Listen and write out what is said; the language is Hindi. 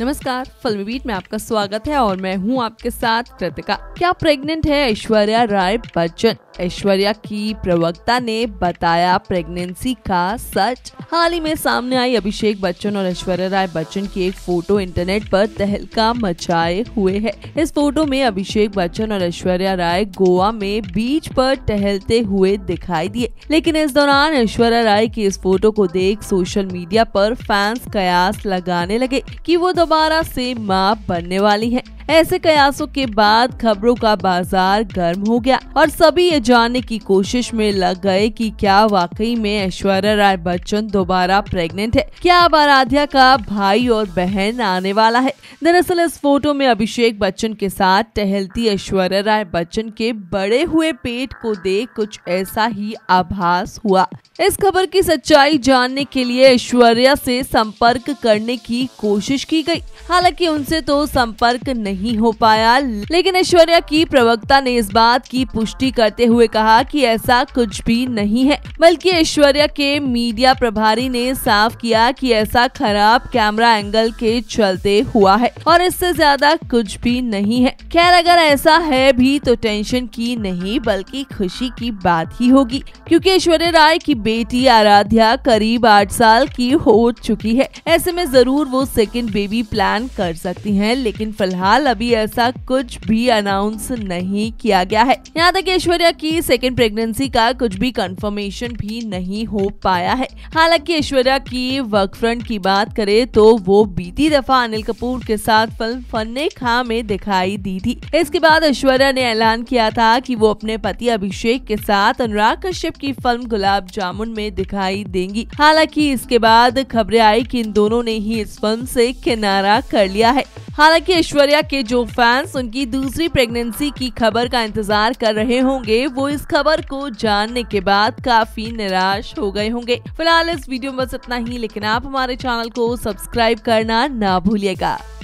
नमस्कार फिल्मी बीट में आपका स्वागत है और मैं हूँ आपके साथ कृतिका क्या प्रेग्नेंट है ऐश्वर्या राय बच्चन ऐश्वर्या की प्रवक्ता ने बताया प्रेगनेंसी का सच हाल ही में सामने आई अभिषेक बच्चन और ऐश्वर्या राय बच्चन की एक फोटो इंटरनेट पर तहलका मचाए हुए है इस फोटो में अभिषेक बच्चन और ऐश्वर्या राय गोवा में बीच पर टहलते हुए दिखाई दिए लेकिन इस दौरान ऐश्वर्या राय की इस फोटो को देख सोशल मीडिया पर फैंस कयास लगाने लगे कि वो दोबारा से माँ बनने वाली हैं। ऐसे कयासों के बाद खबरों का बाजार गर्म हो गया और सभी ये जानने की कोशिश में लग गए कि क्या वाकई में ऐश्वर्या राय बच्चन दोबारा प्रेग्नेंट है क्या अब आराध्या का भाई और बहन आने वाला है दरअसल इस फोटो में अभिषेक बच्चन के साथ टहलती ऐश्वर्या राय बच्चन के बड़े हुए पेट को देख कुछ ऐसा ही आभास हुआ इस खबर की सच्चाई जानने के लिए ऐश्वर्या से संपर्क करने की कोशिश की गई हालांकि उनसे तो संपर्क नहीं नहीं हो पाया लेकिन ऐश्वर्या की प्रवक्ता ने इस बात की पुष्टि करते हुए कहा कि ऐसा कुछ भी नहीं है बल्कि ऐश्वर्या के मीडिया प्रभारी ने साफ किया कि ऐसा खराब कैमरा एंगल के चलते हुआ है और इससे ज्यादा कुछ भी नहीं है खैर अगर ऐसा है भी तो टेंशन की नहीं बल्कि खुशी की बात ही होगी क्योंकि ऐश्वर्या राय की बेटी आराध्या करीब आठ साल की हो चुकी है ऐसे में जरूर वो सेकेंड बेबी प्लान कर सकती है लेकिन फिलहाल फिलहाल अभी ऐसा कुछ भी अनाउंस नहीं किया गया है यहाँ तक ऐश्वर्या की सेकेंड प्रेगनेंसी का कुछ भी कंफर्मेशन भी नहीं हो पाया है हालांकि ऐश्वर्या की वर्क फ्रंट की बात करें तो वो बीती दफा अनिल कपूर के साथ फिल्म फन्ने खा में दिखाई दी थी इसके बाद ऐश्वर्या ने ऐलान किया था कि वो अपने पति अभिषेक के साथ अनुराग कश्यप की फिल्म गुलाब जामुन में दिखाई देंगी हालांकि इसके बाद खबरें आई कि इन दोनों ने ही इस फिल्म से किनारा कर लिया है हालांकि ऐश्वर्या के जो फैंस उनकी दूसरी प्रेगनेंसी की खबर का इंतजार कर रहे होंगे वो इस खबर को जानने के बाद काफी निराश हो गए होंगे फिलहाल इस वीडियो में बस इतना ही लेकिन आप हमारे चैनल को सब्सक्राइब करना ना भूलिएगा